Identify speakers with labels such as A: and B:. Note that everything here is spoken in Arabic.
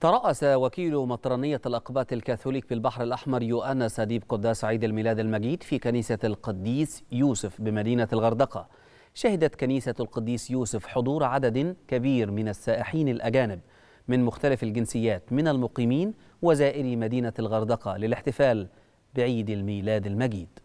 A: ترأس وكيل مطرانية الأقباط الكاثوليك بالبحر الأحمر يوانا سديب قداس عيد الميلاد المجيد في كنيسة القديس يوسف بمدينة الغردقة شهدت كنيسة القديس يوسف حضور عدد كبير من السائحين الأجانب من مختلف الجنسيات من المقيمين وزائري مدينة الغردقة للاحتفال بعيد الميلاد المجيد